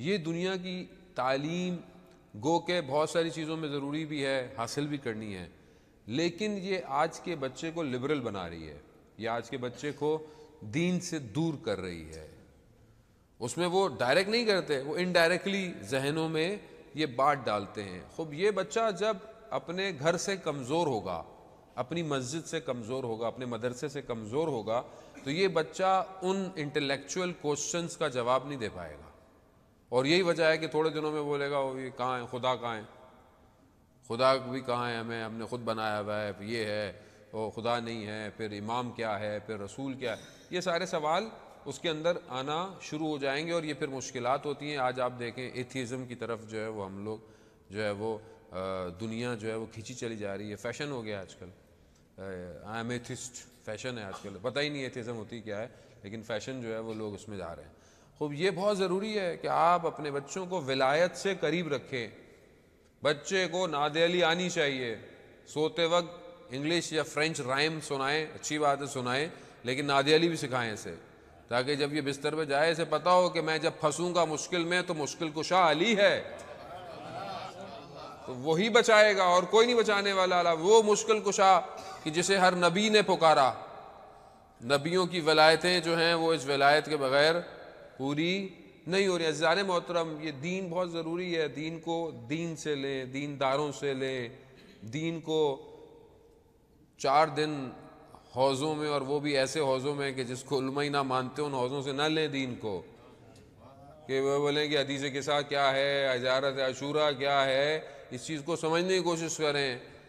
ये दुनिया की तालीम गो के बहुत सारी चीज़ों में ज़रूरी भी है हासिल भी करनी है लेकिन ये आज के बच्चे को लिबरल बना रही है ये आज के बच्चे को दीन से दूर कर रही है उसमें वो डायरेक्ट नहीं करते वो इनडायरेक्टली जहनों में ये बात डालते हैं खूब ये बच्चा जब अपने घर से कमज़ोर होगा अपनी मस्जिद से कमज़ोर होगा अपने मदरसे से कमज़ोर होगा तो ये बच्चा उन इंटेलेक्चुअल क्वेश्चंस का जवाब नहीं दे पाएगा और यही वजह है कि थोड़े दिनों में बोलेगा वो ये कहाँ है खुदा कहाँ है खुदा भी कहाँ है हमें हमने खुद बनाया हुआ है ये है वो खुदा नहीं है फिर इमाम क्या है फिर रसूल क्या है ये सारे सवाल उसके अंदर आना शुरू हो जाएंगे और ये फिर मुश्किल होती हैं आज आप देखें एथीज़म की तरफ जो है वो हम लोग जो है वो दुनिया जो है वो खींची चली जा रही है फैशन हो गया आजकल आई एम एथिस्ट फैशन है आजकल पता ही नहीं एथिज़म होती क्या है लेकिन फैशन जो है वो लोग उसमें जा रहे हैं खूब ये बहुत ज़रूरी है कि आप अपने बच्चों को विलायत से करीब रखें बच्चे को नादेली आनी चाहिए सोते वक्त इंग्लिश या फ्रेंच राइम सुनाएं अच्छी बात है सुनाएं लेकिन नादेली भी सिखाएं इसे ताकि जब ये बिस्तर पर जाए इसे पता हो कि मैं जब फंसूँगा मुश्किल में तो मुश्किल कुशा अली है तो वही बचाएगा और कोई नहीं बचाने वाला वो मुश्किल कुशा कि जिसे हर नबी ने पुकारा नबियों की वलायतें जो हैं वो इस वलायत के बगैर पूरी नहीं हो रही है ज़ार मोहतरम ये दीन बहुत ज़रूरी है दीन को दीन से लें दीनदारों से लें दीन को चार दिन हौज़ों में और वो भी ऐसे हौज़ों में कि जिसको उलमा ही ना मानते उन हौज़ों से ना लें दीन को कि वह बोलें कि हदीस के साथ क्या है अजारत अशूरा क्या है इस चीज़ को समझने की कोशिश करें